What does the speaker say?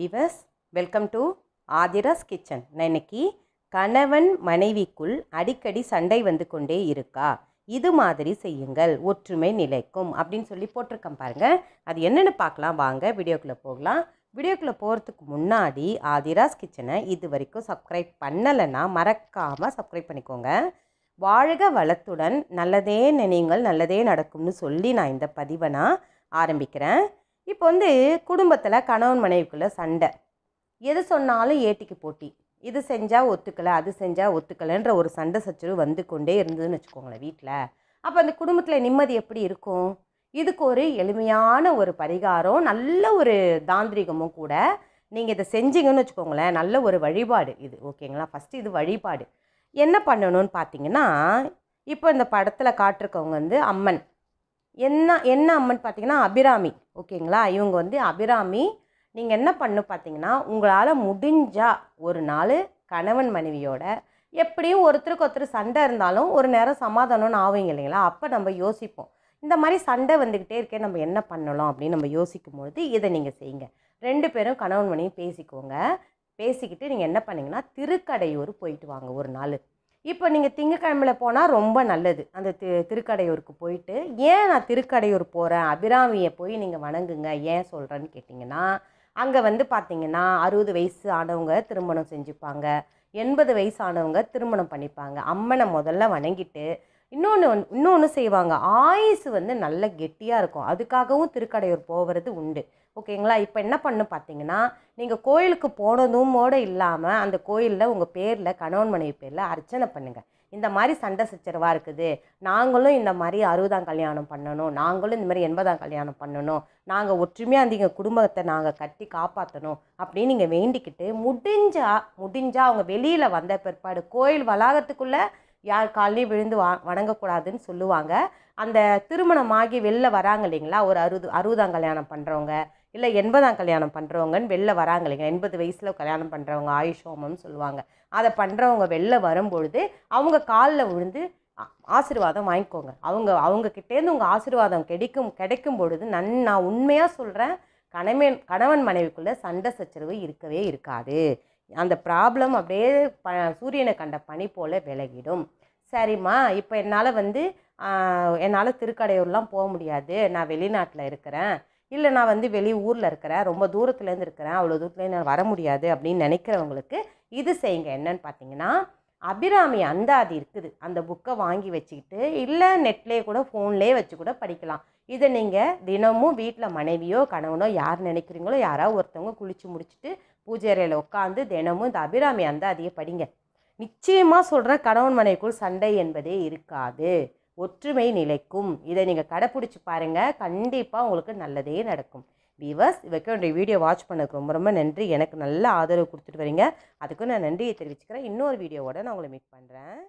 விவஸ் welcome to Aadhira's kitchen நான் இன்னைக்கு கணவன் மனைவிக்குள் அடிக்கடி சண்டை வந்து கொண்டே இருக்கா இது மாதிரி செய்யுங்கள் ஒற்றுமை நிலைக்கும் அப்படின்னு சொல்லி போட்டிருக்கேன் பாருங்கள் அது என்னென்னு பார்க்கலாம் வாங்க வீடியோக்குள்ளே போகலாம் வீடியோக்குள்ளே போகிறதுக்கு முன்னாடி ஆதிராஸ் கிச்சனை இது வரைக்கும் சப்ஸ்கிரைப் பண்ணலைன்னா மறக்காமல் சப்ஸ்கிரைப் பண்ணிக்கோங்க வாழ்க வளத்துடன் நல்லதே நினைங்கள் நல்லதே நடக்கும்னு சொல்லி நான் இந்த பதிவை நான் ஆரம்பிக்கிறேன் இப்போ வந்து குடும்பத்தில் கணவன் மனைவிக்குள்ளே சண்டை எது சொன்னாலும் ஏட்டிக்கு போட்டி இது செஞ்சால் ஒத்துக்கலை அது செஞ்சால் ஒத்துக்கலைன்ற ஒரு சண்டை சச்சரவு வந்து கொண்டே இருந்ததுன்னு வச்சுக்கோங்களேன் வீட்டில் அப்போ அந்த குடும்பத்தில் நிம்மதி எப்படி இருக்கும் இதுக்கு ஒரு எளிமையான ஒரு பரிகாரம் நல்ல ஒரு தாந்திரிகமும் கூட நீங்கள் இதை செஞ்சீங்கன்னு வச்சுக்கோங்களேன் நல்ல ஒரு வழிபாடு இது ஓகேங்களா ஃபஸ்ட்டு இது வழிபாடு என்ன பண்ணணும்னு பார்த்தீங்கன்னா இப்போ இந்த படத்தில் காட்டிருக்கவங்க வந்து அம்மன் என்ன என்ன அம்மன் பார்த்தீங்கன்னா அபிராமி ஓகேங்களா இவங்க வந்து அபிராமி நீங்கள் என்ன பண்ணு பார்த்தீங்கன்னா உங்களால் முடிஞ்சால் ஒரு நாள் கணவன் மனைவியோட எப்படியும் ஒருத்தருக்கு ஒருத்தர் சண்டை இருந்தாலும் ஒரு நேரம் சமாதானம்னு ஆவீங்க இல்லைங்களா அப்போ நம்ம யோசிப்போம் இந்த மாதிரி சண்டை வந்துக்கிட்டே இருக்கே நம்ம என்ன பண்ணலாம் அப்படின்னு நம்ம யோசிக்கும் பொழுது இதை நீங்கள் செய்யுங்க ரெண்டு பேரும் கணவன் மனைவி பேசிக்கோங்க பேசிக்கிட்டு நீங்கள் என்ன பண்ணிங்கன்னா திருக்கடையூர் போயிட்டு வாங்க ஒரு நாள் இப்போ நீங்கள் திங்கக்கிழமையில் போனால் ரொம்ப நல்லது அந்த தி திருக்கடையூருக்கு போயிட்டு ஏன் நான் திருக்கடையூர் போகிறேன் அபிராமியை போய் நீங்கள் வணங்குங்க ஏன் சொல்கிறேன்னு கேட்டிங்கன்னா அங்கே வந்து பார்த்தீங்கன்னா அறுபது வயசு ஆனவங்க திருமணம் செஞ்சுப்பாங்க எண்பது வயசு ஆனவங்க திருமணம் பண்ணிப்பாங்க அம்மனை முதல்ல வணங்கிட்டு இன்னொன்று இன்னொன்று செய்வாங்க ஆயுஸ் வந்து நல்ல கெட்டியாக இருக்கும் அதுக்காகவும் திருக்கடையூர் போகிறது உண்டு ஓகேங்களா இப்போ என்ன பண்ணு பார்த்தீங்கன்னா நீங்கள் கோயிலுக்கு போனதுமோடு இல்லாமல் அந்த கோயிலில் உங்கள் பேரில் கணவன் மனைவி பேரில் அர்ச்சனை பண்ணுங்கள் இந்த மாதிரி சண்டை சச்சரவாக இருக்குது நாங்களும் இந்த மாதிரி அறுபதாம் கல்யாணம் பண்ணணும் நாங்களும் இந்த மாதிரி எண்பதாம் கல்யாணம் பண்ணணும் நாங்கள் ஒற்றுமையாக அந்த எங்கள் குடும்பத்தை நாங்கள் கட்டி காப்பாற்றணும் அப்படின்னு நீங்கள் வேண்டிக்கிட்டு முடிஞ்சால் முடிஞ்சால் அவங்க வெளியில் வந்த பிற்பாடு கோயில் வளாகத்துக்குள்ளே யார் காலையும் விழுந்து வா வணங்கக்கூடாதுன்னு சொல்லுவாங்க அந்த திருமணமாகி வெளில வராங்க இல்லைங்களா ஒரு அறுபது அறுபதாம் கல்யாணம் பண்ணுறவங்க இல்லை எண்பதாம் கல்யாணம் பண்ணுறவங்கன்னு வெளில வராங்க இல்லைங்க எண்பது வயசில் கல்யாணம் பண்ணுறவங்க ஆயுஷ் ஹோமம்னு சொல்லுவாங்க அதை பண்ணுறவங்க வெளில வரும்பொழுது அவங்க காலில் விழுந்து ஆசிர்வாதம் வாங்கிக்கோங்க அவங்க அவங்கக்கிட்டேருந்து உங்கள் ஆசிர்வாதம் கிடைக்கும் கிடைக்கும் பொழுது நான் நான் உண்மையாக சொல்கிறேன் கணவன் கணவன் மனைவிக்குள்ளே சண்டை சச்சரவு இருக்கவே இருக்காது அந்த ப்ராப்ளம் அப்படியே ப சூரியனை கண்ட பனி போல் விலகிடும் சரிம்மா இப்போ என்னால் வந்து என்னால் திருக்கடையூர்லாம் போக முடியாது நான் வெளிநாட்டில் இருக்கிறேன் இல்லை நான் வந்து வெளி ஊரில் இருக்கிறேன் ரொம்ப தூரத்துலேருந்து இருக்கிறேன் அவ்வளோ தூரத்துலேருந்து நான் வர முடியாது அப்படின்னு நினைக்கிறவங்களுக்கு இது செய்யுங்க என்னன்னு பார்த்தீங்கன்னா அபிராமி அந்தாதி இருக்குது அந்த புக்கை வாங்கி வச்சுக்கிட்டு இல்லை நெட்லேயே கூட ஃபோன்லேயே வச்சு கூட படிக்கலாம் இதை நீங்கள் தினமும் வீட்டில் மனைவியோ கணவனோ யார் நினைக்கிறீங்களோ யாராவது ஒருத்தவங்க குளித்து முடிச்சுட்டு பூஜை அறையில் உட்காந்து தினமும் இந்த அபிராமி அந்தாதியை படிங்க நிச்சயமாக சொல்கிறேன் கணவன் மனைவிக்குள் சண்டை என்பதே இருக்காது ஒற்றுமை நிலைக்கும் இதை நீங்கள் கடைப்பிடிச்சி பாருங்கள் கண்டிப்பாக உங்களுக்கு நல்லதே நடக்கும் வீவர்ஸ் இவருக்கு இந்த வீடியோ வாட்ச் பண்ணதுக்கு ரொம்ப ரொம்ப நன்றி எனக்கு நல்ல ஆதரவு கொடுத்துட்டு வரீங்க அதுக்கும் நான் நன்றியை தெரிவிச்சுக்கிறேன் இன்னொரு வீடியோவோட நான் உங்களை மீட் பண்ணுறேன்